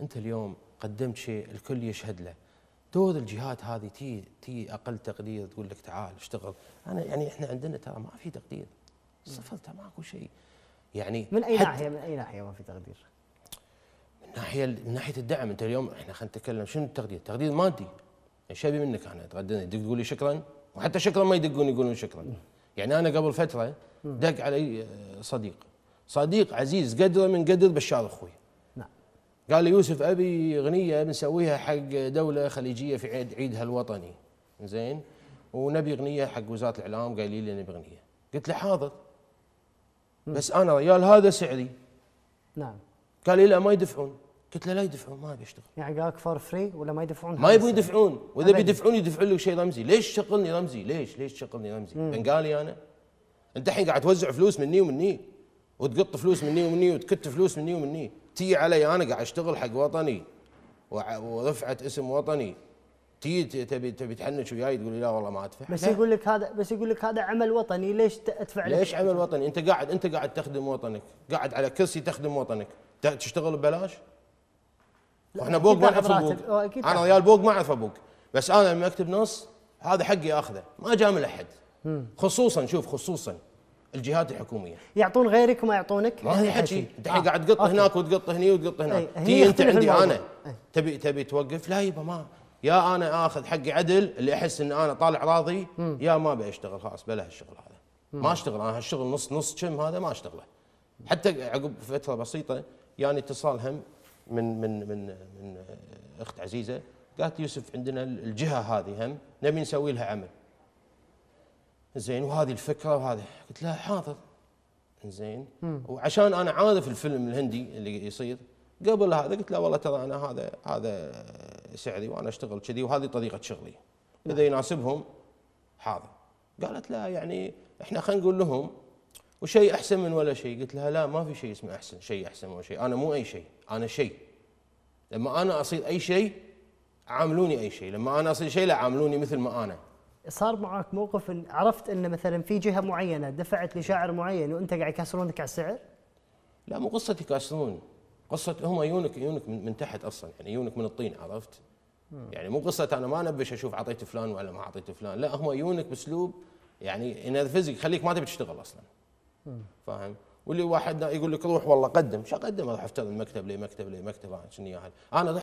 انت اليوم قدمت شيء الكل يشهد له دور الجهات هذه تي تي اقل تقدير تقول لك تعال اشتغل انا يعني احنا عندنا ترى ما في تقدير صفر ماكو شيء يعني من اي ناحيه من اي ناحيه ما في تقدير؟ من ناحيه من ناحيه الدعم انت اليوم احنا خلينا نتكلم شنو التقدير؟ تقدير مادي ايش يعني ابي منك انا تقدرني يدق تقول لي شكرا وحتى شكرا ما يدقون يقولون شكرا يعني انا قبل فتره دق علي آه، صديق صديق عزيز قدره من قدر بشار اخوي قال لي يوسف ابي اغنيه بنسويها حق دوله خليجيه في عيد عيدها الوطني زين ونبي اغنيه حق وزاره الاعلام قال لي نبي اغنيه قلت له حاضر بس انا ريال هذا سعري نعم قال لي لا ما يدفعون قلت له لا يدفعون ما ابي اشتغل يعني لك فور فري ولا ما يدفعون ما يبون يدفعون واذا بيدفعون يدفعون لك شيء رمزي ليش تشغلني رمزي ليش ليش تشغلني رمزي بنقالي انا انت الحين قاعد توزع فلوس مني ومني وتقط فلوس مني ومني وتكت فلوس مني ومني تي علي انا قاعد اشتغل حق وطني ورفعه اسم وطني تي تبي تبي تحنش وياي تقول لي لا والله ما ادفع بس يقول لك هذا بس يقول لك هذا عمل وطني ليش ادفع لك؟ ليش عمل وطني؟ انت قاعد انت قاعد تخدم وطنك، قاعد على كرسي تخدم وطنك، تشتغل ببلاش؟ احنا بوق ما نعرف بوق انا ريال بوق ما اعرف بوق بس انا لما اكتب نص هذا حقي اخذه ما جامل احد خصوصا شوف خصوصا الجهات الحكوميه يعطون غيرك وما يعطونك ما هي يعني حكي انت الحين آه. قاعد تقط هناك وتقط هني وتقط هناك تي انت عندي انا تبي تبي توقف لا يبا ما يا انا اخذ حقي عدل اللي احس ان انا طالع راضي م. يا ما ابي اشتغل خلاص بلا هالشغل هذا ما اشتغل انا هالشغل نص نص كم هذا ما اشتغله حتى عقب فتره بسيطه يعني اتصال هم من من من من اخت عزيزه قالت يوسف عندنا الجهه هذه هم نبي نسوي لها عمل زين وهذه الفكره وهذه قلت لها حاضر زين وعشان انا عارف الفيلم الهندي اللي يصير قبل هذا قلت له والله ترى انا هذا هذا سعري وانا اشتغل كذي وهذه طريقه شغلي اذا يناسبهم حاضر قالت لا يعني احنا خلينا نقول لهم وشيء احسن من ولا شيء قلت لها لا ما في شيء اسمه احسن شيء احسن ولا شيء انا مو اي شيء انا شيء لما انا اصير اي شيء عاملوني اي شيء لما انا اصير شيء لا عاملوني مثل ما انا صار معك موقف إن عرفت ان مثلا في جهه معينه دفعت لشاعر معين وانت قاعد يكسرونك على السعر؟ لا مو قصه يكسرون قصه هم يونك يونك من تحت اصلا يعني يونك من الطين عرفت؟ يعني مو قصه انا ما انبش اشوف اعطيت فلان ولا ما اعطيت فلان لا هم يونك باسلوب يعني ينرفزك يخليك ما تبي تشتغل اصلا فاهم؟ واللي واحد يقول لك روح والله قدم شو اقدم اروح افتر المكتب لي مكتب لي مكتب انا شنو انا